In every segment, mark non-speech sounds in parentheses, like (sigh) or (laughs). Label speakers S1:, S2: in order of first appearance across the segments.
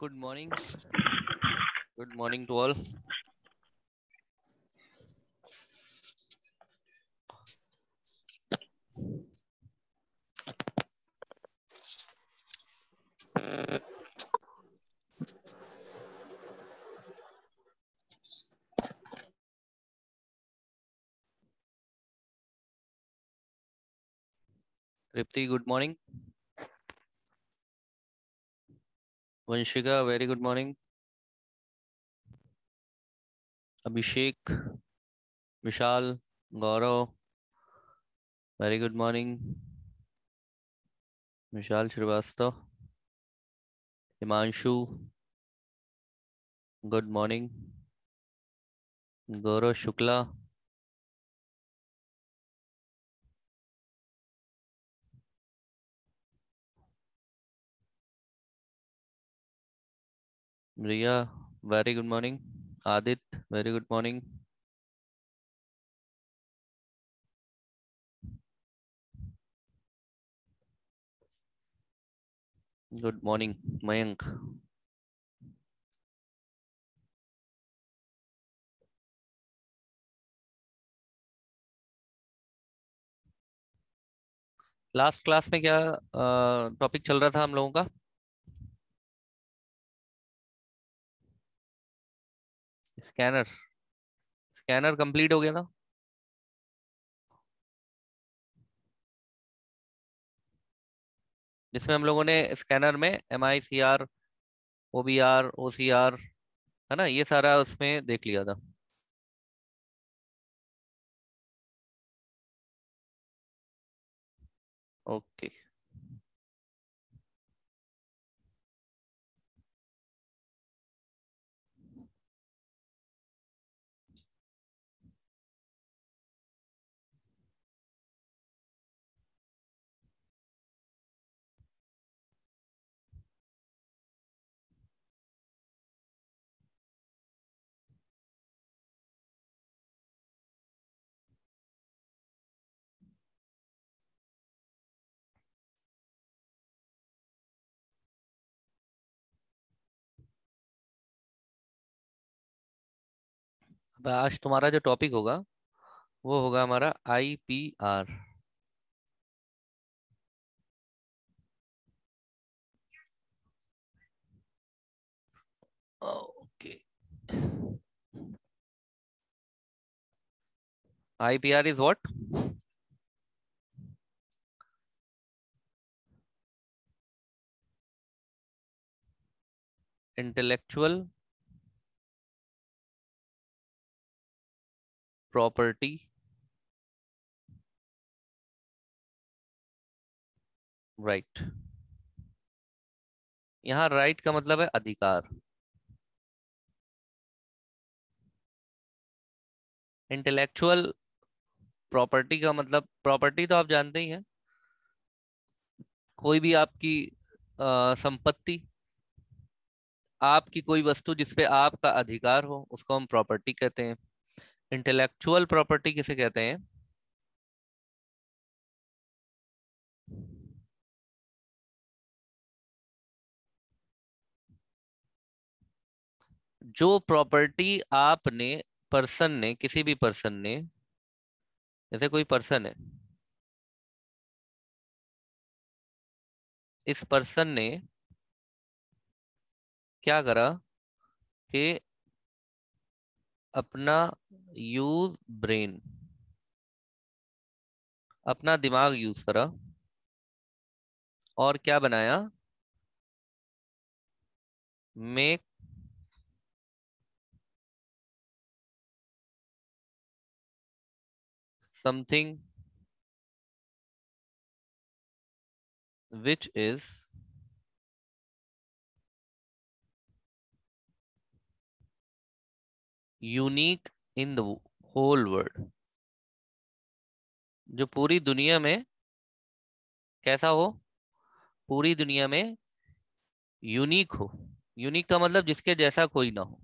S1: good morning. Good morning to all.
S2: Ripti, good morning. Vanshika very good morning Abhishek Vishal Gaurav very good morning Vishal Srivastava Himanshu good morning Gaurav Shukla Riya, very good morning Aditya very good morning good morning Mayank last class में क्या topic uh, चल रहा था हम लोगों का scanner scanner complete हो गया था
S1: जिसमें हम लोगों ने स्कैनर में M I C R O B R O C R है ना ये सारा
S2: उसमें देख लिया था ओके okay.
S1: आज तुम्हारा जो टॉपिक होगा वो होगा हमारा I P R okay I P R is what
S2: intellectual property right right. यहां राइट right का मतलब है अधिकार
S1: इंटेलेक्चुअल प्रॉपर्टी का मतलब प्रॉपर्टी तो आप जानते ही हैं कोई भी आपकी संपत्ति आपकी कोई वस्तु जिसपे आपका अधिकार हो उसको हम प्रॉपर्टी कहते हैं इंटेलेक्चुअल प्रॉपर्टी किसे कहते हैं जो प्रॉपर्टी आपने पर्सन ने किसी भी पर्सन ने जैसे कोई पर्सन है इस पर्सन ने
S2: क्या करा कि
S1: अपना यूज ब्रेन अपना दिमाग यूज करा और क्या बनाया
S2: make something which is
S1: unique in the whole world जो पूरी दुनिया में कैसा हो पूरी दुनिया में यूनिक हो यूनिक का मतलब जिसके जैसा कोई ना हो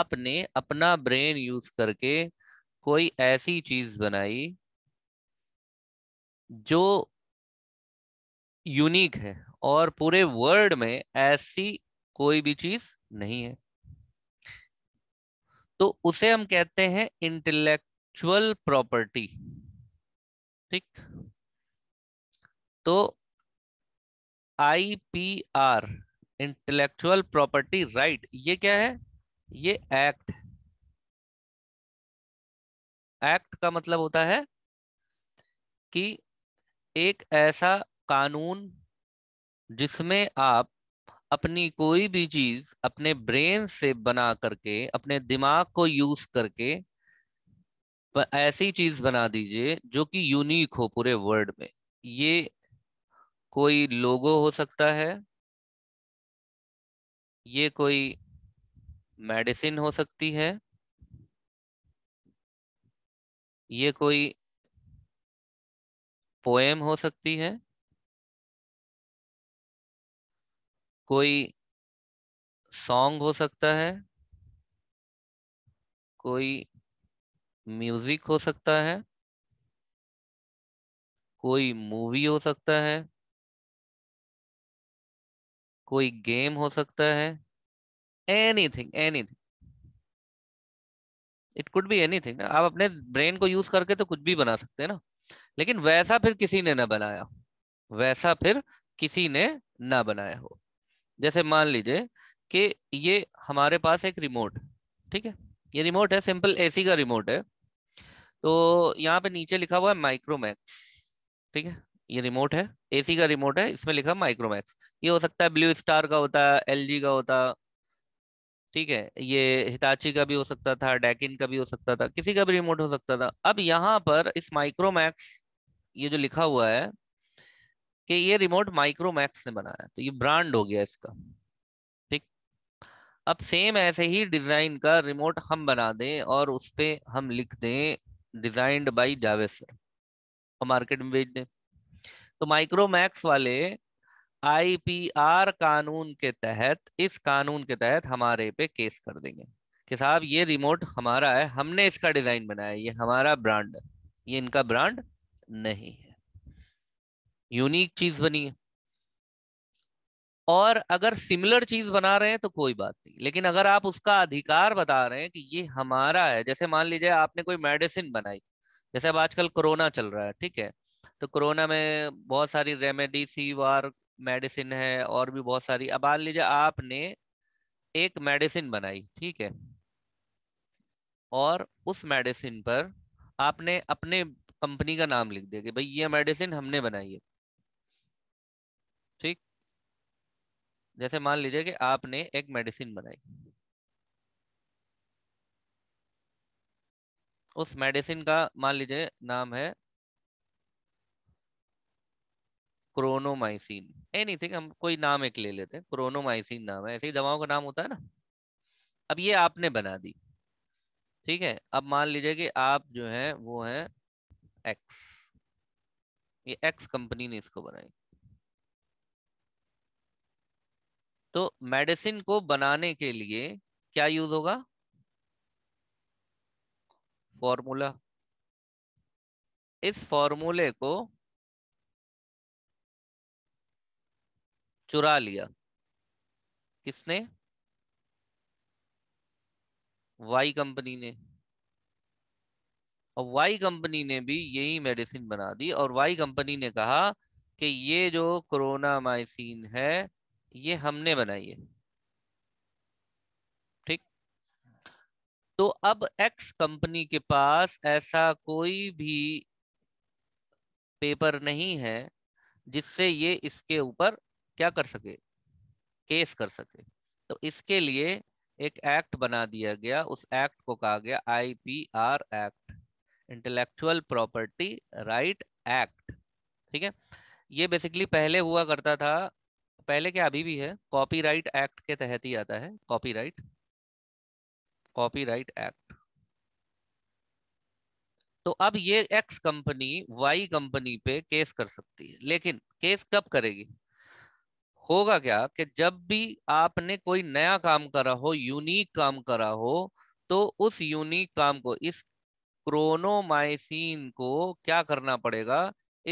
S1: आपने अपना ब्रेन यूज करके कोई ऐसी चीज बनाई जो यूनिक है और पूरे वर्ल्ड में ऐसी कोई भी चीज नहीं है तो उसे हम कहते हैं इंटेलेक्चुअल प्रॉपर्टी ठीक तो आईपीआर इंटेलेक्चुअल प्रॉपर्टी राइट ये क्या है ये एक्ट एक्ट का मतलब होता है कि एक ऐसा कानून जिसमें आप अपनी कोई भी चीज अपने ब्रेन से बना करके अपने दिमाग को यूज करके ऐसी चीज बना दीजिए जो कि यूनिक हो पूरे वर्ल्ड में ये कोई लोगो हो सकता है ये कोई मेडिसिन हो सकती है ये कोई
S2: पोएम हो सकती है
S1: कोई सॉन्ग हो सकता है कोई म्यूजिक हो सकता है
S2: कोई मूवी हो सकता है
S1: कोई गेम हो सकता है anything anything it could be anything आप अपने ब्रेन को यूज करके तो कुछ भी बना सकते हैं ना लेकिन वैसा फिर किसी ने ना बनाया वैसा फिर किसी ने ना बनाया हो जैसे मान लीजिए कि ये हमारे पास एक रिमोट ठीक है ये रिमोट है सिंपल एसी का रिमोट है तो यहाँ पे नीचे लिखा हुआ है माइक्रोमैक्स ठीक है ये रिमोट है एसी का रिमोट है इसमें लिखा माइक्रोमैक्स ये हो सकता है ब्लू स्टार का होता है एल का होता ठीक है ये हिताची का भी हो सकता था डैकिन का भी हो सकता था किसी का भी रिमोट हो सकता था अब यहाँ पर इस माइक्रोमैक्स ये जो लिखा हुआ है कि ये रिमोट माइक्रोमैक्स ने बनाया तो ये ब्रांड हो गया इसका ठीक अब सेम ऐसे ही डिजाइन का रिमोट हम बना दें और उस पर हम लिख दें डिजाइंड बाई जावेसर और मार्केट में भेज दें तो माइक्रोमैक्स वाले आईपीआर कानून के तहत इस कानून के तहत हमारे पे केस कर देंगे कि साहब ये रिमोट हमारा है हमने इसका डिजाइन बनाया ये हमारा ब्रांड है ये इनका ब्रांड नहीं है यूनिक चीज बनी है और अगर सिमिलर चीज बना रहे हैं तो कोई बात नहीं लेकिन अगर आप उसका अधिकार बता रहे हैं कि ये हमारा है जैसे मान लीजिए आपने कोई मेडिसिन बनाई जैसे अब आजकल कोरोना चल रहा है ठीक है तो कोरोना में बहुत सारी रेमेडी सी वार मेडिसिन है और भी बहुत सारी अब मान लीजिए आपने एक मेडिसिन बनाई ठीक है और उस मेडिसिन पर आपने अपने कंपनी का नाम लिख दिया कि भाई ये मेडिसिन हमने बनाई है जैसे मान लीजिए कि आपने एक मेडिसिन बनाई उस मेडिसिन का मान लीजिए नाम है क्रोनोमाइसिन एनीथिंग हम कोई नाम एक ले लेते हैं क्रोनोमाइसिन नाम है ऐसे ही दवाओं का नाम होता है ना अब ये आपने बना दी ठीक है अब मान लीजिए कि आप जो है वो है एक्स ये एक्स कंपनी ने इसको बनाई तो मेडिसिन को बनाने के लिए क्या यूज होगा फॉर्मूला इस फॉर्मूले को चुरा लिया किसने वाई कंपनी ने और वाई कंपनी ने भी यही मेडिसिन बना दी और वाई कंपनी ने कहा कि ये जो कोरोना माइसिन है ये हमने बनाई है ठीक तो अब एक्स कंपनी के पास ऐसा कोई भी पेपर नहीं है जिससे ये इसके ऊपर क्या कर सके केस कर सके तो इसके लिए एक एक्ट बना दिया गया उस एक्ट को कहा गया IPR act intellectual property right act ठीक है ये बेसिकली पहले हुआ करता था पहले क्या अभी भी है कॉपीराइट एक्ट के तहत ही आता है कॉपीराइट कॉपीराइट एक्ट तो अब ये एक्स कंपनी वाई कंपनी पे केस कर सकती है लेकिन केस कब करेगी होगा क्या कि जब भी आपने कोई नया काम करा हो यूनिक काम करा हो तो उस यूनिक काम को इस क्रोनोमाइसिन को क्या करना पड़ेगा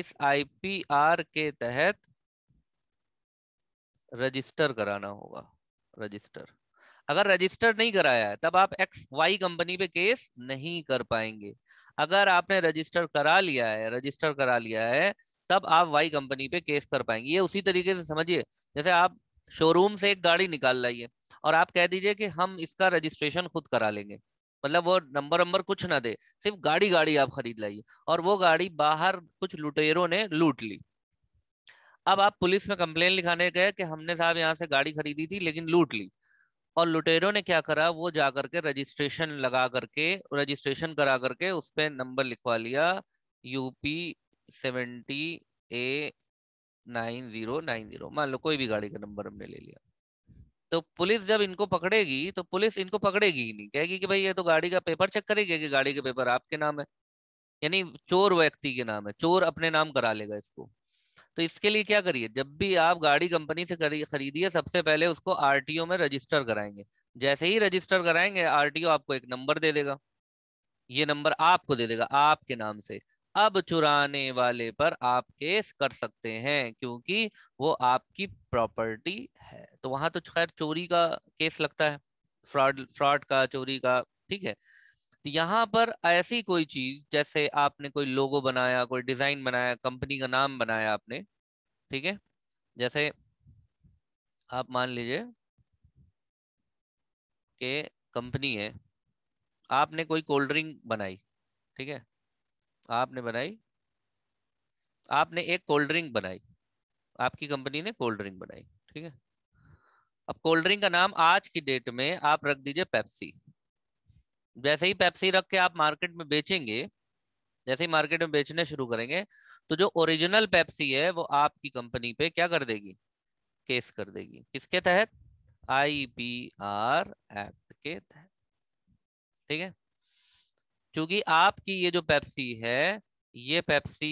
S1: इस आईपीआर के तहत रजिस्टर कराना होगा रजिस्टर अगर रजिस्टर नहीं कराया है तब आप एक्स वाई कंपनी पे केस नहीं कर पाएंगे अगर आपने रजिस्टर करा लिया है रजिस्टर करा लिया है तब आप वाई कंपनी पे केस कर पाएंगे ये उसी तरीके से समझिए जैसे आप शोरूम से एक गाड़ी निकाल लाइए और आप कह दीजिए कि हम इसका रजिस्ट्रेशन खुद करा लेंगे मतलब वो नंबर नंबर कुछ ना दे सिर्फ गाड़ी गाड़ी आप खरीद लाइए और वो गाड़ी बाहर कुछ लुटेरों ने लूट ली अब आप पुलिस में कंप्लेन लिखाने गए कि हमने साहब यहाँ से गाड़ी खरीदी थी लेकिन लूट ली और लुटेरों ने क्या करा वो जा करके रजिस्ट्रेशन लगा करके रजिस्ट्रेशन करा करके उस पर नंबर लिखवा लिया UP seventy A nine zero nine zero मान लो कोई भी गाड़ी का नंबर हमने ले लिया तो पुलिस जब इनको पकड़ेगी तो पुलिस इनको पकड़ेगी ही नहीं कहेगी कि भाई ये तो गाड़ी का पेपर चेक करेगी कि गाड़ी के पेपर आपके नाम है यानी चोर व्यक्ति के नाम है चोर अपने नाम करा लेगा इसको तो इसके लिए क्या करिए जब भी आप गाड़ी कंपनी से खरीदिए सबसे पहले उसको आरटीओ में रजिस्टर कराएंगे जैसे ही रजिस्टर कराएंगे आरटीओ आपको एक नंबर दे देगा ये नंबर आपको दे देगा आपके नाम से अब चुराने वाले पर आप केस कर सकते हैं क्योंकि वो आपकी प्रॉपर्टी है तो वहां तो खैर चोरी का केस लगता है फ्रॉड फ्रॉड का चोरी का ठीक है यहाँ पर ऐसी कोई चीज जैसे आपने कोई लोगो बनाया कोई डिजाइन बनाया कंपनी का नाम बनाया आपने ठीक है जैसे आप मान लीजिए कि कंपनी है आपने कोई कोल्ड ड्रिंक बनाई ठीक है आपने बनाई आपने एक कोल्ड ड्रिंक बनाई आपकी कंपनी ने कोल्ड ड्रिंक बनाई ठीक है अब कोल्ड ड्रिंक का नाम आज की डेट में आप रख दीजिए पेप्सी जैसे ही पेप्सी रख के आप मार्केट में बेचेंगे जैसे ही मार्केट में बेचने शुरू करेंगे तो जो ओरिजिनल पेप्सी है वो आपकी कंपनी पे क्या कर देगी केस कर देगी किसके तहत आई पी आर एक्ट के तहत ठीक है क्योंकि आपकी ये जो पेप्सी है ये पेप्सी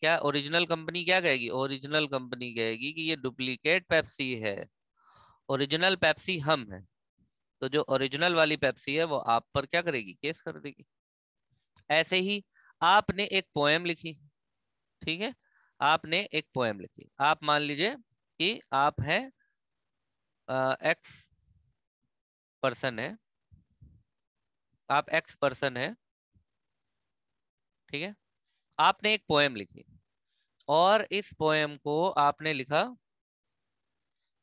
S1: क्या ओरिजिनल कंपनी क्या कहेगी ओरिजिनल कंपनी कहेगी कि ये डुप्लीकेट पेप्सी है ओरिजिनल पेप्सी हम है तो जो ओरिजिनल वाली पेप्सी है वो आप पर क्या करेगी केस कर देगी ऐसे ही आपने एक पोएम लिखी ठीक है आपने एक पोएम लिखी आप मान लीजिए कि आप हैं एक्स पर्सन है आप एक्स पर्सन है ठीक है आपने एक पोएम लिखी और इस पोएम को आपने लिखा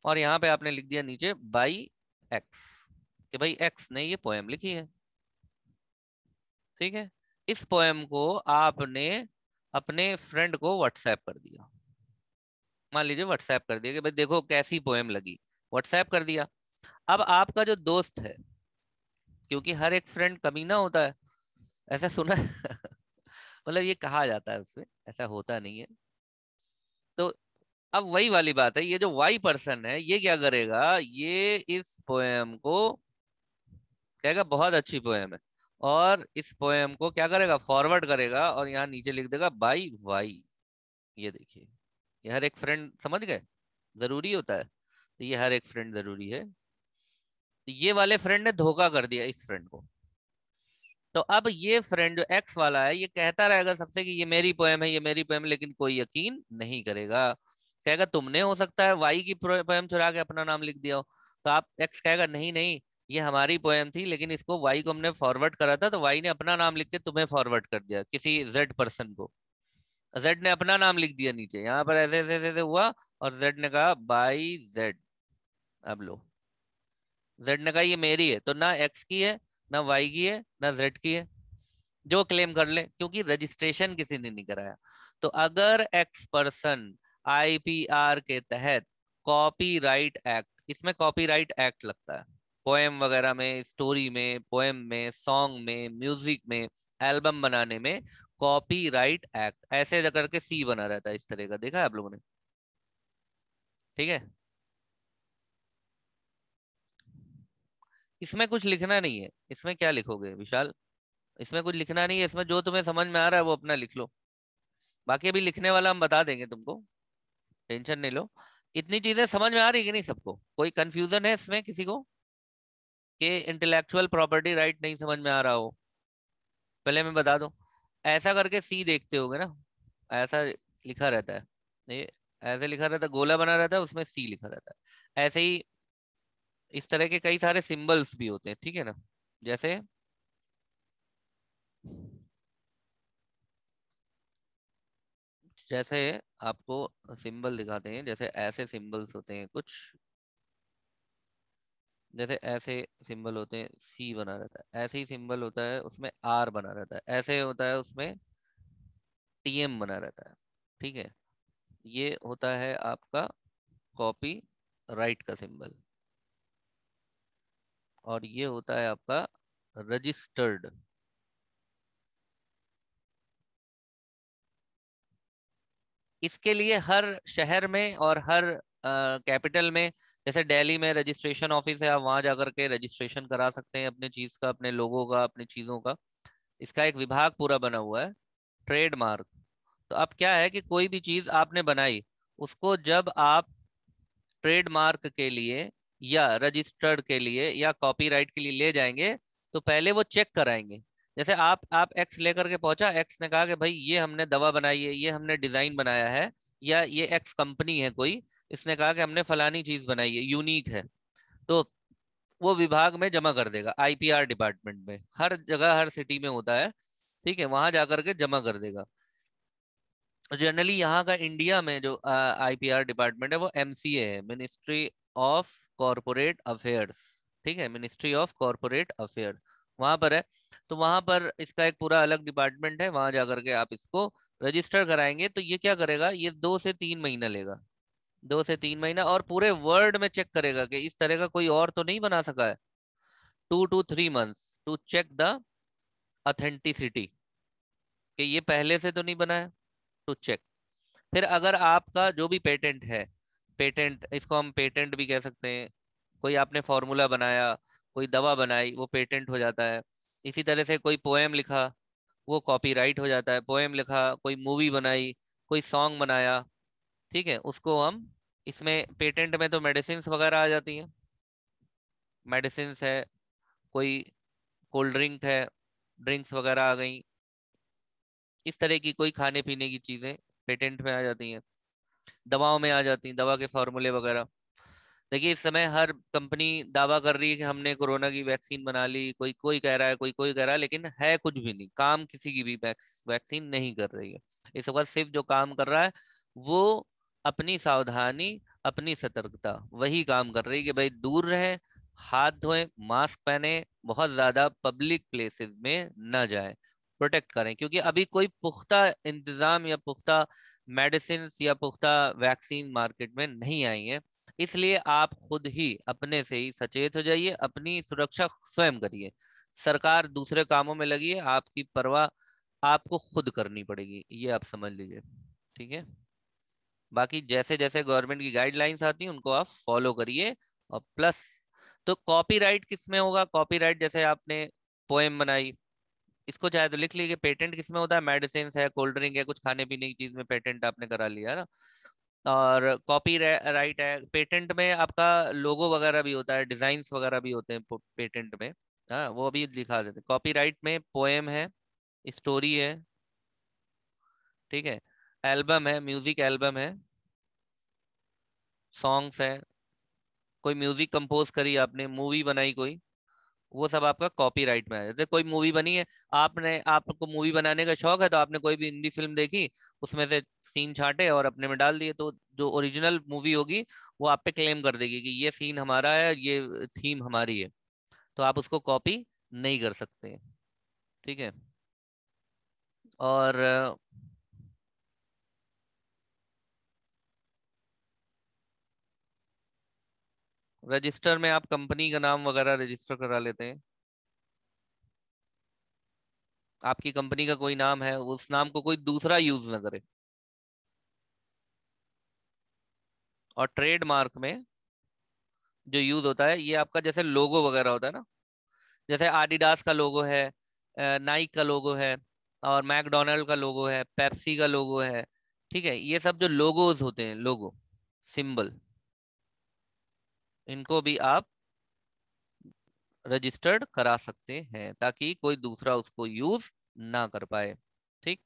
S1: और यहां पे आपने लिख दिया नीचे बाई एक्स कि भाई एक्स ने ये पोएम लिखी है ठीक है इस पोएम को आपने अपने फ्रेंड को व्हाट्सएप कर दिया मान लीजिए व्हाट्सएप कर दिया कि भाई देखो कैसी पोएम लगी व्हाट्सएप कर दिया अब आपका जो दोस्त है क्योंकि हर एक फ्रेंड कमी ना होता है ऐसा सुना (laughs) मतलब ये कहा जाता है उसमें ऐसा होता नहीं है तो अब वही वाली बात है ये जो वाई पर्सन है ये क्या करेगा ये इस पोएम को कहेगा बहुत अच्छी पोएम है और इस पोएम को क्या करेगा फॉरवर्ड करेगा और यहाँ नीचे लिख देगा बाई वाई ये देखिए ये हर एक फ्रेंड समझ गए जरूरी होता है तो ये हर एक फ्रेंड जरूरी है तो ये वाले फ्रेंड ने धोखा कर दिया इस फ्रेंड को तो अब ये फ्रेंड जो एक्स वाला है ये कहता रहेगा सबसे कि ये मेरी पोएम है ये मेरी पोएम लेकिन कोई यकीन नहीं करेगा कहेगा तुमने हो सकता है वाई की पोएम चुरा के अपना नाम लिख दिया हो तो आप एक्स कहेगा नहीं नहीं ये हमारी पोएम थी लेकिन इसको वाई को हमने फॉरवर्ड करा था तो वाई ने अपना नाम लिख के तुम्हें फॉरवर्ड कर दिया किसी जेड पर्सन को जेड ने अपना नाम लिख दिया नीचे यहाँ पर ऐसे ऐसे ऐसे हुआ और जेड ने कहा बाई जेड अब लो जेड ने कहा ये मेरी है तो ना एक्स की है ना वाई की है ना जेड की है जो क्लेम कर ले क्योंकि रजिस्ट्रेशन किसी ने नहीं कराया तो अगर एक्स पर्सन आईपीआर के तहत कॉपीराइट एक्ट इसमें कॉपीराइट एक्ट लगता है पोएम वगैरह में स्टोरी में पोएम में सॉन्ग में म्यूजिक में एल्बम बनाने में कॉपी राइट एक्ट ऐसे करके सी बना रहता है इस तरह का देखा आप लोगों ने ठीक है इसमें कुछ लिखना नहीं है इसमें क्या लिखोगे विशाल इसमें कुछ लिखना नहीं है इसमें जो तुम्हें समझ में आ रहा है वो अपना लिख लो बाकी अभी लिखने वाला हम बता देंगे तुमको टेंशन नहीं लो इतनी चीजें समझ में आ रही है कि नहीं सबको कोई कंफ्यूजन है इसमें किसी को कि इंटेलेक्चुअल प्रॉपर्टी राइट नहीं समझ में आ रहा हो पहले मैं बता दूं ऐसा करके सी देखते होगे ना ऐसा लिखा रहता है ये ऐसे लिखा रहता है गोला बना रहता है उसमें सी लिखा रहता है ऐसे ही इस तरह के कई सारे सिंबल्स भी होते हैं ठीक है ना जैसे जैसे आपको सिंबल दिखाते हैं जैसे ऐसे सिंबल्स होते हैं कुछ जैसे ऐसे सिंबल होते हैं सी बना रहता है ऐसे ही सिंबल होता है उसमें आर बना रहता है ऐसे होता है उसमें टीएम बना रहता है ठीक है ये होता है आपका कॉपी राइट का सिंबल और ये होता है आपका रजिस्टर्ड इसके लिए हर शहर में और हर कैपिटल में जैसे दिल्ली में रजिस्ट्रेशन ऑफिस है आप वहां जाकर के रजिस्ट्रेशन करा सकते हैं अपने चीज का अपने लोगों का अपनी चीजों का इसका एक विभाग पूरा बना हुआ है ट्रेडमार्क तो अब क्या है कि कोई भी चीज आपने बनाई उसको जब आप ट्रेडमार्क के लिए या रजिस्टर्ड के लिए या कॉपीराइट के लिए ले जाएंगे तो पहले वो चेक कराएंगे जैसे आप आप एक्स लेकर के पहुंचा एक्स ने कहा कि भाई ये हमने दवा बनाई है ये हमने डिजाइन बनाया है या ये एक्स कंपनी है कोई इसने कहा कि हमने फलानी चीज बनाई है यूनिक है तो वो विभाग में जमा कर देगा आईपीआर डिपार्टमेंट में हर जगह हर सिटी में होता है ठीक है वहां जाकर के जमा कर देगा जनरली यहाँ का इंडिया में जो आईपीआर डिपार्टमेंट है वो एमसीए है मिनिस्ट्री ऑफ कॉरपोरेट अफेयर्स ठीक है मिनिस्ट्री ऑफ कॉरपोरेट अफेयर वहां पर है तो वहां पर इसका एक पूरा अलग डिपार्टमेंट है वहां जाकर के आप इसको रजिस्टर कराएंगे तो ये क्या करेगा ये दो से तीन महीना लेगा दो से तीन महीना और पूरे वर्ल्ड में चेक करेगा कि इस तरह का कोई और तो नहीं बना सका है two two three months to check the authenticity कि ये पहले से तो नहीं बना है टू तो चेक फिर अगर आपका जो भी पेटेंट है पेटेंट इसको हम पेटेंट भी कह सकते हैं कोई आपने फॉर्मूला बनाया कोई दवा बनाई वो पेटेंट हो जाता है इसी तरह से कोई पोएम लिखा वो कॉपीराइट हो जाता है पोएम लिखा कोई मूवी बनाई कोई सॉन्ग बनाया ठीक है उसको हम इसमें पेटेंट में तो मेडिसिन वगैरह आ जाती हैं मेडिसिन है कोई कोल्ड ड्रिंक है ड्रिंक्स वगैरह आ गई इस तरह की कोई खाने पीने की चीज़ें पेटेंट में आ जाती हैं दवाओं में आ जाती हैं दवा के फार्मूले वगैरह देखिए इस समय हर कंपनी दावा कर रही है कि हमने कोरोना की वैक्सीन बना ली कोई कोई कह रहा है कोई कोई कह रहा है लेकिन है कुछ भी नहीं काम किसी की भी वैक्सीन नहीं कर रही है इस वक्त सिर्फ जो काम कर रहा है वो अपनी सावधानी अपनी सतर्कता वही काम कर रही है कि भाई दूर रहे हाथ धोए मास्क पहने बहुत ज्यादा पब्लिक प्लेसेस में ना जाए प्रोटेक्ट करें क्योंकि अभी कोई पुख्ता इंतजाम या पुख्ता मेडिसिन या पुख्ता वैक्सीन मार्केट में नहीं आई है इसलिए आप खुद ही अपने से ही सचेत हो जाइए अपनी सुरक्षा स्वयं करिए सरकार दूसरे कामों में लगी है आपकी परवाह आपको खुद करनी पड़ेगी ये आप समझ लीजिए ठीक है बाकी जैसे जैसे गवर्नमेंट की गाइडलाइंस आती हैं उनको आप फॉलो करिए और प्लस तो कॉपीराइट किसमें होगा कॉपीराइट जैसे आपने पोएम बनाई इसको चाहे तो लिख लीजिए पेटेंट किसमें होता है मेडिसिन है कोल्ड ड्रिंक है कुछ खाने पीने की चीज में पेटेंट आपने करा लिया ना और कॉपी राइट है पेटेंट में आपका लोगो वगैरह भी होता है डिजाइंस वगैरह भी होते हैं पेटेंट में हाँ वो अभी दिखा देते कॉपी राइट में पोएम है स्टोरी है ठीक है एल्बम है म्यूजिक एल्बम है सॉन्ग्स है कोई म्यूजिक कंपोज करी आपने मूवी बनाई कोई वो सब आपका कॉपीराइट में है जैसे कोई मूवी बनी है आपने आपको मूवी बनाने का शौक है तो आपने कोई भी हिंदी फिल्म देखी उसमें से सीन छाटे और अपने में डाल दिए तो जो ओरिजिनल मूवी होगी वो आप पे क्लेम कर देगी कि ये सीन हमारा है ये थीम हमारी है तो आप उसको कॉपी नहीं कर सकते ठीक है और रजिस्टर में आप कंपनी का नाम वगैरह रजिस्टर करा लेते हैं आपकी कंपनी का कोई नाम है उस नाम को कोई दूसरा यूज ना करे और ट्रेडमार्क में जो यूज होता है ये आपका जैसे लोगो वगैरह होता है ना जैसे आडिडास का लोगो है नाइक का लोगो है और मैकडोनल्ड का लोगो है पेप्सी का लोगो है ठीक है ये सब जो लोगोज होते हैं लोगो सिंबल इनको भी आप रजिस्टर्ड करा सकते हैं ताकि कोई दूसरा उसको यूज ना कर पाए ठीक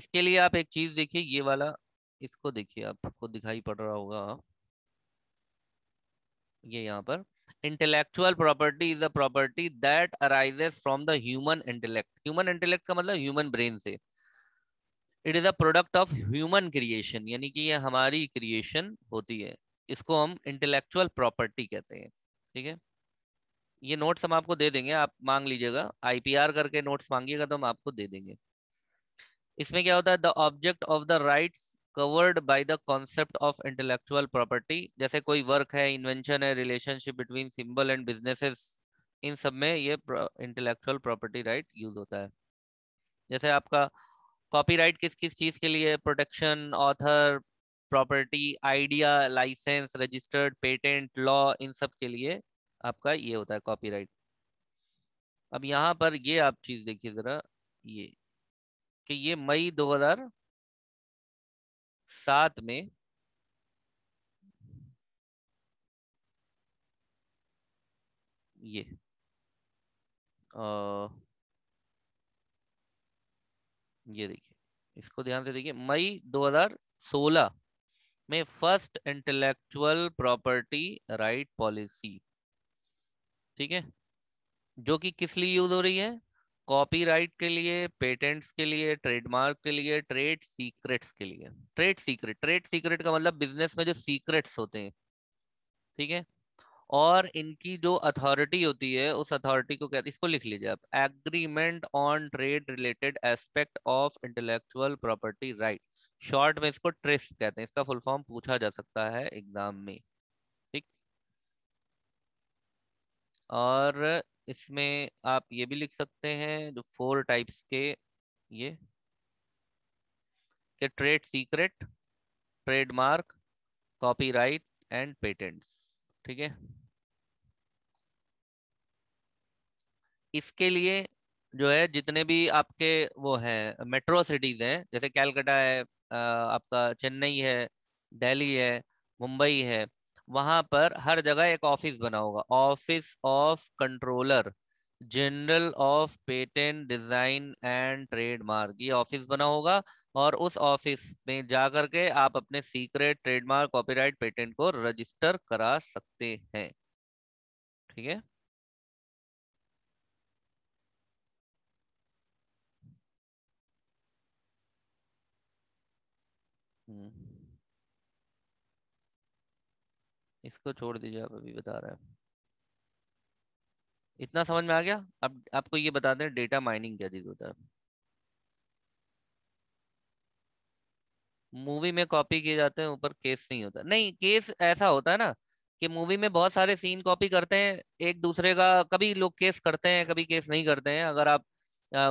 S1: इसके लिए आप एक चीज देखिए ये वाला इसको देखिए आपको दिखाई पड़ रहा होगा ये यहाँ पर intellectual property is a property that arises from the human intellect human intellect का मतलब ह्यूमन ब्रेन से it is a product of human creation यानी कि ये हमारी क्रिएशन होती है इसको हम इंटेलेक्चुअल प्रॉपर्टी कहते हैं ठीक है ये नोट्स हम आपको दे देंगे आप मांग लीजिएगा आईपीआर करके नोट्स मांगिएगा तो हम आपको दे देंगे इसमें क्या होता है the object of the right covered by the concept of intellectual property जैसे कोई वर्क है इन्वेंशन है relationship between symbol and businesses इन सब में ये इंटेलेक्चुअल प्रॉपर्टी राइट यूज होता है जैसे आपका कॉपीराइट किस किस चीज के लिए protection author property idea licence registered patent law इन सब के लिए आपका ये होता है कॉपीराइट अब यहाँ पर ये आप चीज देखिए जरा ये कि ये मई 2007 में ये आ, ये देखिए इसको ध्यान से देखिए मई 2016 में first intellectual property right policy ठीक है जो कि किस लिए यूज हो रही है कॉपीराइट के लिए पेटेंट्स के लिए ट्रेडमार्क के लिए ट्रेड सीक्रेट्स के लिए ट्रेड सीक्रेट ट्रेड सीक्रेट का मतलब बिजनेस में जो सीक्रेट्स होते हैं ठीक है और इनकी जो अथॉरिटी होती है उस अथॉरिटी को कहते इसको लिख लीजिए आप agreement on trade related aspect of intellectual property right short में इसको ट्रिस कहते हैं इसका फुल फॉर्म पूछा जा सकता है एग्जाम में ठीक और इसमें आप ये भी लिख सकते हैं जो फोर टाइप्स के ये के trade secret trademark copyright and patents ठीक है इसके लिए जो है जितने भी आपके वो हैं मेट्रो सिटीज हैं जैसे कैलकाटा है आपका चेन्नई है दिल्ली है मुंबई है वहां पर हर जगह एक ऑफिस बना होगा office of controller general of patent design and trademark ये ऑफिस बना होगा और उस ऑफिस में जा करके आप अपने सीक्रेट ट्रेडमार्क कॉपीराइट पेटेंट को रजिस्टर करा सकते हैं ठीक है हम्म। इसको छोड़ दीजिए आप अभी बता रहे हैं इतना समझ में आ गया अब आप, आपको ये बता दें डेटा माइनिंग क्या चीज होता है मूवी में कॉपी किए जाते हैं ऊपर केस नहीं होता नहीं केस ऐसा होता है ना कि मूवी में बहुत सारे सीन कॉपी करते हैं एक दूसरे का कभी लोग केस करते हैं कभी केस नहीं करते हैं अगर आप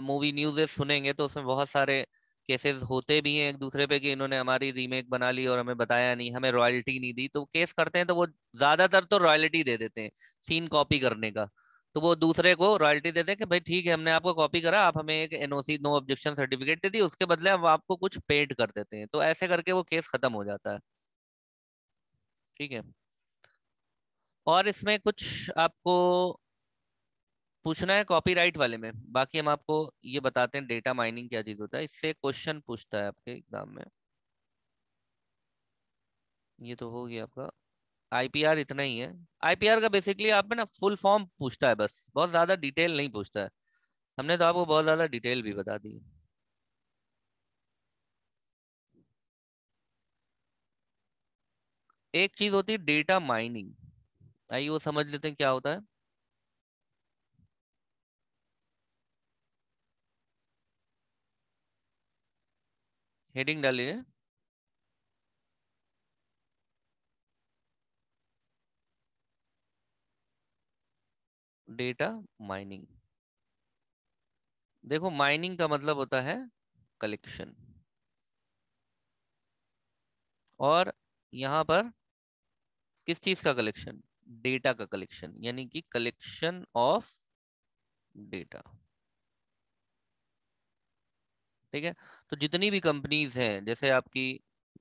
S1: मूवी न्यूज सुनेंगे तो उसमें बहुत सारे केसेस होते भी हैं एक दूसरे पे कि इन्होंने हमारी रीमेक बना ली और हमें बताया नहीं हमें रॉयल्टी नहीं दी तो केस करते हैं तो वो ज्यादातर तो रॉयल्टी दे देते हैं सीन कॉपी करने का तो वो दूसरे को रॉयल्टी देते हैं कि भाई ठीक है हमने आपको कॉपी करा आप हमें एक एनओसी नो ऑब्जेक्शन सर्टिफिकेट दे दी उसके बदले हम आपको कुछ पेड कर देते हैं तो ऐसे करके वो केस खत्म हो जाता है ठीक है और इसमें कुछ आपको पूछना है कॉपीराइट वाले में बाकी हम आपको ये बताते हैं डेटा माइनिंग क्या चीज होता है इससे क्वेश्चन पूछता है आपके एग्जाम में ये तो हो गया आपका आईपीआर इतना ही है आईपीआर का बेसिकली आप में ना फुल फॉर्म पूछता है बस बहुत ज्यादा डिटेल नहीं पूछता है हमने तो आपको बहुत ज्यादा डिटेल भी बता दी एक चीज होती है डेटा माइनिंग आइए वो समझ लेते हैं क्या होता है हेडिंग डालिए डेटा माइनिंग देखो माइनिंग का मतलब होता है कलेक्शन और यहां पर किस चीज का कलेक्शन डेटा का कलेक्शन यानी कि कलेक्शन ऑफ डेटा ठीक है तो जितनी भी कंपनीज हैं जैसे आपकी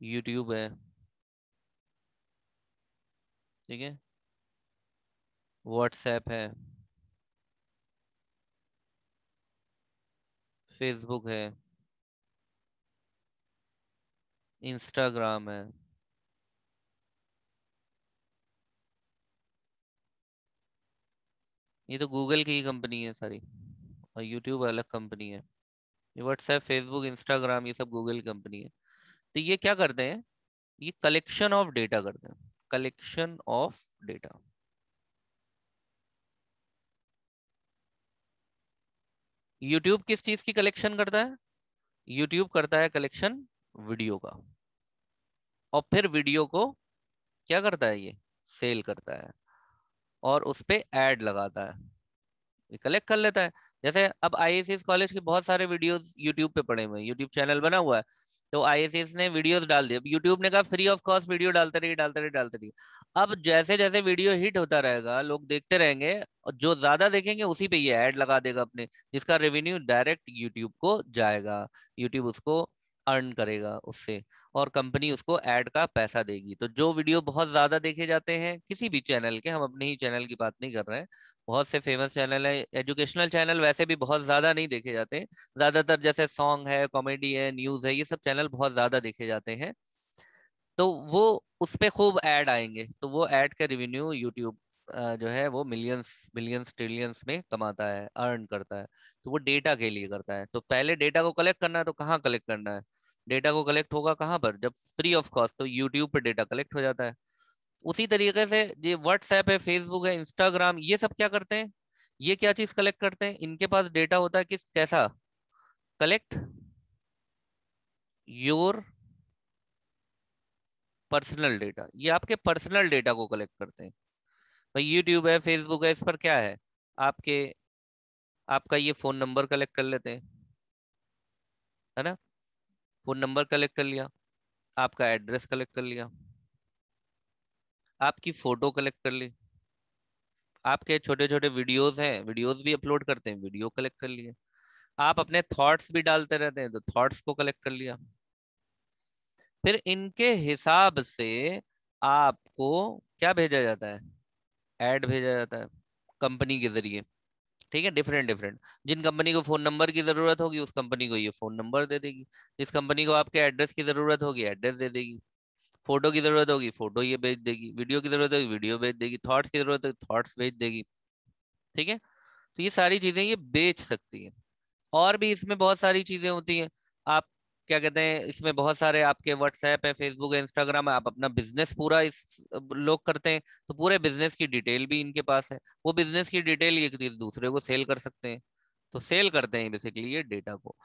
S1: यूट्यूब है ठीक है व्हाट्सएप है फेसबुक है इंस्टाग्राम है ये तो गूगल की ही कंपनी है सारी और यूट्यूब अलग कंपनी है व्हाट्सएप फेसबुक इंस्टाग्राम ये सब गूगल कंपनी है तो ये क्या करते हैं ये कलेक्शन ऑफ डेटा करते हैं कलेक्शन ऑफ डेटा यूट्यूब किस चीज की कलेक्शन करता है यूट्यूब करता है कलेक्शन वीडियो का और फिर वीडियो को क्या करता है ये सेल करता है और उस पर एड लगाता है ये कलेक्ट कर लेता है जैसे अब आई कॉलेज के बहुत सारे वीडियोस यूट्यूब पे पड़े हुए हैं यूट्यूब चैनल बना हुआ है तो आई ने वीडियोस डाल दिए यूट्यूब ने कहा फ्री ऑफ कॉस्ट वीडियो डालते रहिए डालते रहिए डालते रहिए अब जैसे जैसे वीडियो हिट होता रहेगा लोग देखते रहेंगे और जो ज्यादा देखेंगे उसी पे ये ऐड लगा देगा अपने जिसका रेवेन्यू डायरेक्ट यूट्यूब को जाएगा यूट्यूब उसको अर्न करेगा उससे और कंपनी उसको एड का पैसा देगी तो जो वीडियो बहुत ज्यादा देखे जाते हैं किसी भी चैनल के हम अपने ही चैनल की बात नहीं कर रहे हैं बहुत से फेमस चैनल है एजुकेशनल चैनल वैसे भी बहुत ज्यादा नहीं देखे जाते ज्यादातर जैसे सॉन्ग है कॉमेडी है न्यूज है ये सब चैनल बहुत ज्यादा देखे जाते हैं तो वो उस पर खूब ऐड आएंगे तो वो ऐड का रिवेन्यू यूट्यूब जो है वो मिलियंस मिलियंस ट्रिलियंस में कमाता है अर्न करता है तो वो डेटा के लिए करता है तो पहले डेटा को कलेक्ट करना है तो कहाँ कलेक्ट करना है डेटा को कलेक्ट होगा कहाँ पर जब फ्री ऑफ कॉस्ट तो यूट्यूब पर डेटा कलेक्ट हो जाता है उसी तरीके से ये व्हाट्सएप है फेसबुक है इंस्टाग्राम ये सब क्या करते हैं ये क्या चीज कलेक्ट करते हैं इनके पास डेटा होता है किस कैसा कलेक्ट योर पर्सनल डेटा ये आपके पर्सनल डेटा को कलेक्ट करते हैं भाई तो यूट्यूब है फेसबुक है इस पर क्या है आपके आपका ये फोन नंबर कलेक्ट कर लेते हैं है ना फोन नंबर कलेक्ट कर लिया आपका एड्रेस कलेक्ट कर लिया आपकी फोटो कलेक्ट कर ली आपके छोटे छोटे वीडियोस हैं वीडियोस भी अपलोड करते हैं वीडियो कलेक्ट कर लिए आप अपने थॉट्स भी डालते रहते हैं तो थॉट्स को कलेक्ट कर लिया फिर इनके हिसाब से आपको क्या भेजा जाता है ऐड भेजा जाता है कंपनी के जरिए ठीक है डिफरेंट डिफरेंट जिन कंपनी को फोन नंबर की जरूरत होगी उस कंपनी को ये फोन नंबर दे देगी जिस कंपनी को आपके एड्रेस की जरूरत होगी एड्रेस दे देगी फोटो की जरूरत होगी फोटो ये भेज देगी वीडियो की जरूरत होगी वीडियो भेज देगी थॉट्स की जरूरत होगी थॉट्स भेज देगी ठीक है तो ये सारी चीजें ये बेच सकती है और भी इसमें बहुत सारी चीजें होती हैं आप क्या कहते हैं इसमें बहुत सारे आपके व्हाट्सएप है फेसबुक है इंस्टाग्राम है आप अपना बिजनेस पूरा इस लोग करते हैं तो पूरे बिजनेस की डिटेल भी इनके पास है वो बिजनेस की डिटेल ये दूसरे को सेल कर सकते हैं तो सेल करते हैं बेसिकली ये डेटा को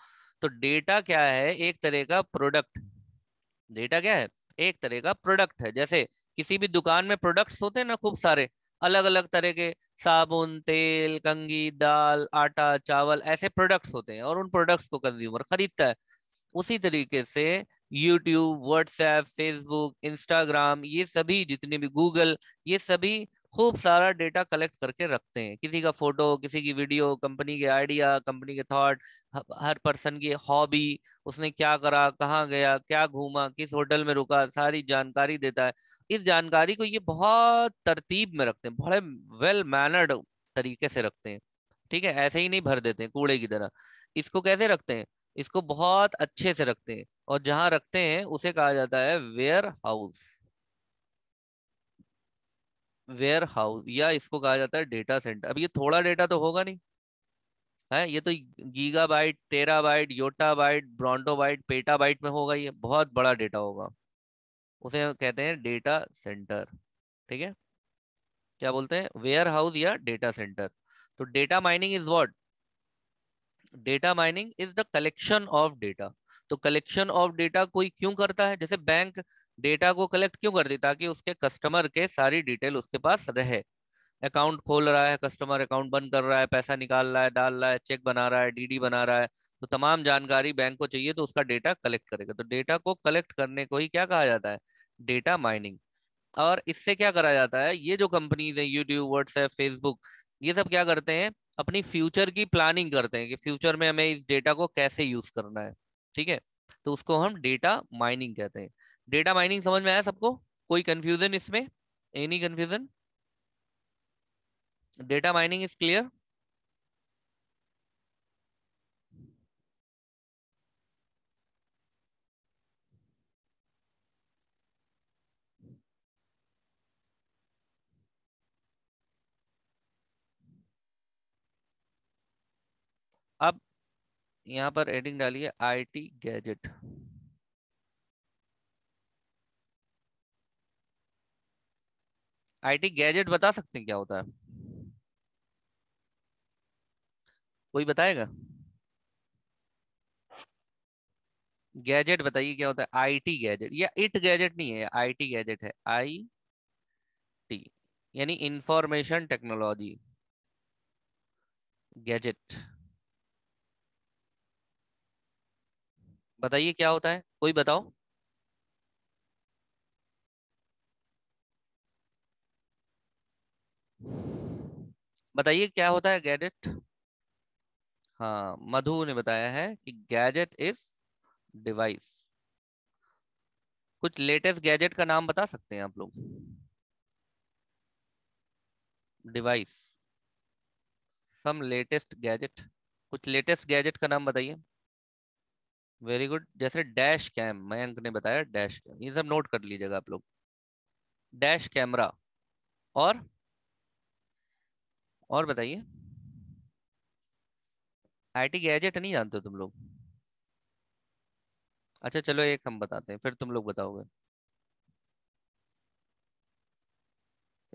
S1: तो डेटा क्या है एक तरह का प्रोडक्ट डेटा क्या है एक तरह का प्रोडक्ट है जैसे किसी भी दुकान में प्रोडक्ट्स होते हैं ना खूब सारे अलग अलग तरह के साबुन तेल कंगी दाल आटा चावल ऐसे प्रोडक्ट्स होते हैं और उन प्रोडक्ट्स को कंज्यूमर खरीदता है उसी तरीके से यूट्यूब व्हाट्सएप फेसबुक इंस्टाग्राम ये सभी जितने भी गूगल ये सभी खूब सारा डेटा कलेक्ट करके रखते हैं किसी का फोटो किसी की वीडियो कंपनी के आइडिया कंपनी के थॉट हर पर्सन की हॉबी उसने क्या करा कहाँ गया क्या घूमा किस होटल में रुका सारी जानकारी देता है इस जानकारी को ये बहुत तरतीब में रखते हैं बड़े वेल मैनर्ड तरीके से रखते हैं ठीक है ऐसे ही नहीं भर देते हैं कूड़े की तरह इसको कैसे रखते हैं इसको बहुत अच्छे से रखते हैं और जहां रखते हैं उसे कहा जाता है वेयर हाउस वेयर हाउस या इसको कहा जाता है डेटा सेंटर अब ये थोड़ा डेटा तो होगा नहीं है ये तो gigabyte terabyte yottabyte brontobyte petabyte में होगा ये बहुत बड़ा डेटा होगा उसे कहते हैं डेटा सेंटर ठीक है क्या बोलते हैं वेयर हाउस या डेटा सेंटर तो data mining is what data mining is the collection of data तो कलेक्शन ऑफ डेटा कोई क्यों करता है जैसे बैंक डेटा को कलेक्ट क्यों करती ताकि उसके कस्टमर के सारी डिटेल उसके पास रहे अकाउंट खोल रहा है कस्टमर अकाउंट बंद कर रहा है पैसा निकाल रहा है डाल रहा है चेक बना रहा है डीडी बना रहा है तो तमाम जानकारी बैंक को चाहिए तो उसका डेटा कलेक्ट करेगा तो डेटा को कलेक्ट करने को ही क्या कहा जाता है डेटा माइनिंग और इससे क्या करा जाता है ये जो कंपनीज है यूट्यूब व्हाट्सएप फेसबुक ये सब क्या करते हैं अपनी फ्यूचर की प्लानिंग करते हैं कि फ्यूचर में हमें इस डेटा को कैसे यूज करना है ठीक है तो उसको हम डेटा माइनिंग कहते हैं डेटा माइनिंग समझ में आया सबको कोई कंफ्यूजन इसमें any confusion data mining is clear अब यहां पर एडिंग डालिए I T gadget IT gadget बता सकते हैं क्या होता है कोई बताएगा गैजेट बताइए क्या होता है आईटी गैजेट या इट गैजेट नहीं है आईटी गैजेट है आई टी यानी इंफॉर्मेशन टेक्नोलॉजी गैजेट बताइए क्या होता है कोई बताओ बताइए क्या होता है गैजेट हाँ मधु ने बताया है कि गैजेट इज डिवाइस कुछ लेटेस्ट गैजेट का नाम बता सकते हैं आप लोग डिवाइस सम लेटेस्ट गैजेट कुछ लेटेस्ट गैजेट का नाम बताइए वेरी गुड जैसे डैश कैम मयंक ने बताया डैश कैम ये सब नोट कर लीजिएगा आप लोग डैश कैमरा और और बताइए आईटी गैजेट नहीं जानते हो तुम लोग अच्छा चलो एक हम बताते हैं फिर तुम लोग बताओगे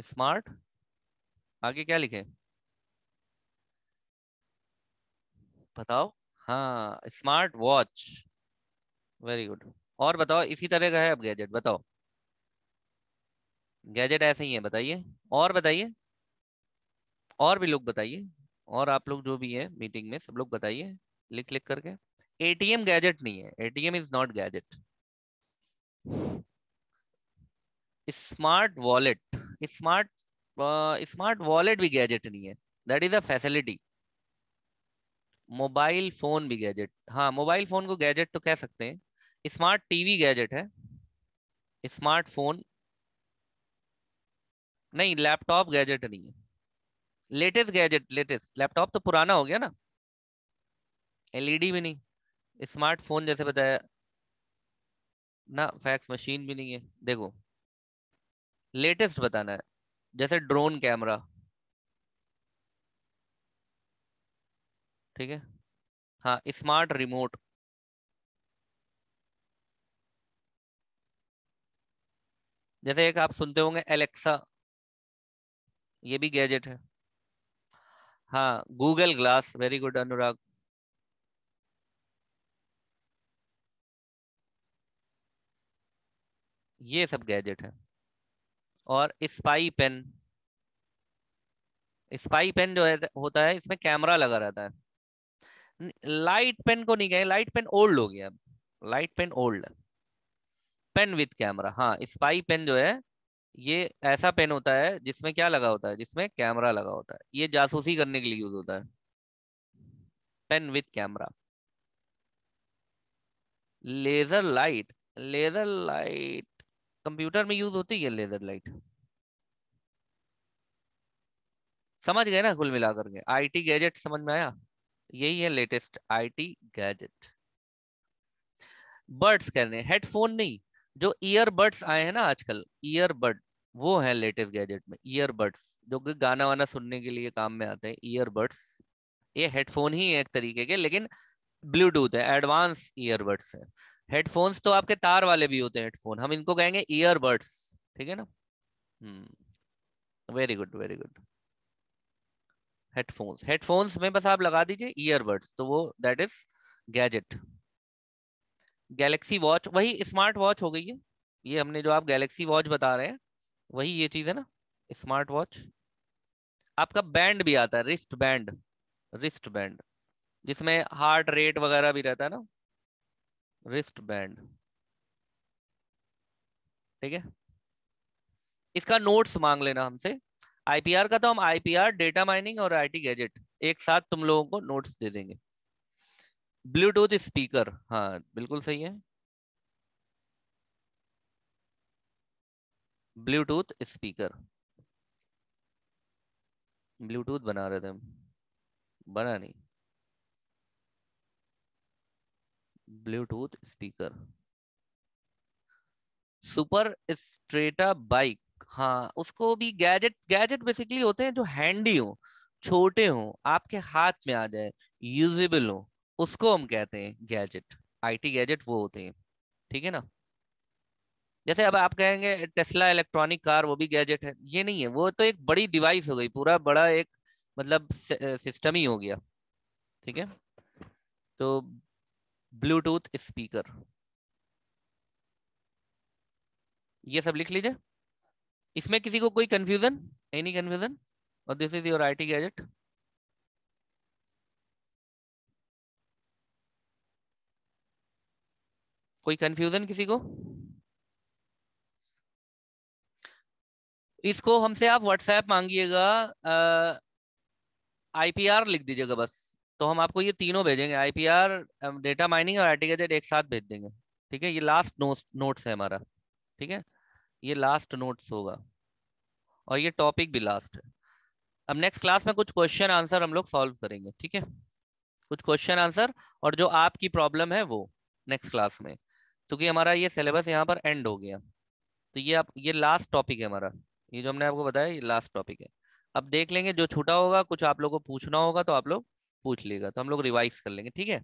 S1: स्मार्ट आगे क्या लिखे बताओ हाँ स्मार्ट वॉच वेरी गुड और बताओ इसी तरह का है अब गैजेट बताओ गैजेट ऐसे ही है बताइए और बताइए और भी लोग बताइए और आप लोग जो भी है मीटिंग में सब लोग बताइए लिख लिख करके एटीएम गैजेट नहीं है ATM is not gadget smart wallet smart smart wallet भी गैजेट नहीं है that is a facility mobile phone भी गैजेट हाँ मोबाइल फोन को गैजेट तो कह सकते हैं स्मार्ट टीवी गैजेट है स्मार्टफोन नहीं लैपटॉप गैजेट नहीं है लेटेस्ट गैजेट लेटेस्ट लैपटॉप तो पुराना हो गया ना एलईडी भी नहीं स्मार्टफोन जैसे बताया ना फैक्स मशीन भी नहीं है देखो लेटेस्ट बताना है जैसे ड्रोन कैमरा ठीक है हाँ स्मार्ट रिमोट जैसे एक आप सुनते होंगे एलेक्सा ये भी गैजेट है हाँ Google Glass very good Anurag ये सब गैजेट है और स्पाई पेन स्पाई पेन जो है होता है इसमें कैमरा लगा रहता है लाइट पेन को नहीं कहे लाइट पेन ओल्ड हो गया light pen old pen with camera हाँ स्पाई पेन जो है ये ऐसा पेन होता है जिसमें क्या लगा होता है जिसमें कैमरा लगा होता है ये जासूसी करने के लिए यूज होता है pen with camera laser light laser light computer में यूज होती है लेजर लाइट समझ गए ना कुल मिलाकर के आईटी गैजेट समझ में आया यही है लेटेस्ट आईटी गैजेट बर्ड्स कह रहे हैं हेडफोन नहीं जो ईयरबड्स आए हैं ना आजकल ईयरबड वो है लेटेस्ट गैजेट में ईयरबड्स जो गाना वाना सुनने के लिए काम में आते हैं ईयरबड्स ये हेडफोन ही है एक तरीके के लेकिन ब्लूटूथ है एडवांस ईयरबड्स है हेडफोन्स तो आपके तार वाले भी होते हैं हेडफोन हम इनको कहेंगे ईयरबड्स ठीक है ना hmm very good very good headphones headphones में बस आप लगा दीजिए ईयरबड्स तो वो that is gadget Galaxy watch वही स्मार्ट वॉच हो गई है ये हमने जो आप गैलेक्सी वॉच बता रहे हैं वही ये चीज है ना स्मार्ट वॉच आपका बैंड भी आता है रिस्ट बैंड रिस्ट बैंड जिसमें हार्ट रेट वगैरह भी रहता है ना रिस्ट बैंड ठीक है इसका नोट्स मांग लेना हमसे आईपीआर का तो हम आईपीआर डेटा माइनिंग और आईटी गैजेट एक साथ तुम लोगों को नोट्स दे देंगे ब्लूटूथ स्पीकर हाँ बिल्कुल सही है ब्लूटूथ स्पीकर ब्लूटूथ बना रहे थे हम बना नहीं ब्लूटूथ स्पीकर सुपर स्ट्रेटा बाइक हाँ उसको भी गैजेट गैजेट बेसिकली होते हैं जो हैंडी हो छोटे हो आपके हाथ में आ जाए यूजेबल हो उसको हम कहते हैं गैजेट आईटी गैजेट वो होते हैं ठीक है ना जैसे अब आप कहेंगे टेस्ला इलेक्ट्रॉनिक कार वो भी गैजेट है ये नहीं है वो तो एक बड़ी डिवाइस हो गई पूरा बड़ा एक मतलब सिस्टम ही हो गया ठीक है तो ब्लूटूथ स्पीकर ये सब लिख लीजिए इसमें किसी को कोई कंफ्यूजन एनी कंफ्यूजन और this is your IT gadget कोई कंफ्यूजन किसी को इसको हमसे आप व्हाट्सएप मांगिएगा आईपीआर लिख दीजिएगा बस तो हम आपको ये तीनों भेजेंगे आईपीआर डेटा माइनिंग और आईटी गैजेट एक साथ भेज देंगे ठीक है ये लास्ट नोट्स है हमारा ठीक है ये लास्ट नोट्स होगा और ये टॉपिक भी लास्ट है अब नेक्स्ट क्लास में कुछ क्वेश्चन आंसर हम लोग सॉल्व करेंगे ठीक है कुछ क्वेश्चन आंसर और जो आपकी प्रॉब्लम है वो नेक्स्ट क्लास में क्योंकि हमारा ये सिलेबस यहाँ पर एंड हो गया तो ये आप ये लास्ट टॉपिक है हमारा ये जो हमने आपको बताया ये लास्ट टॉपिक है अब देख लेंगे जो छूटा होगा कुछ आप लोगों को पूछना होगा तो आप लोग पूछ लेगा तो हम लोग रिवाइज कर लेंगे ठीक है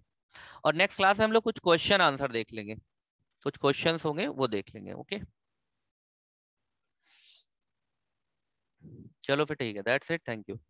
S1: और नेक्स्ट क्लास में हम लोग कुछ क्वेश्चन आंसर देख लेंगे कुछ क्वेश्चन होंगे वो देख लेंगे ओके चलो फिर ठीक है दैट्स इट थैंक यू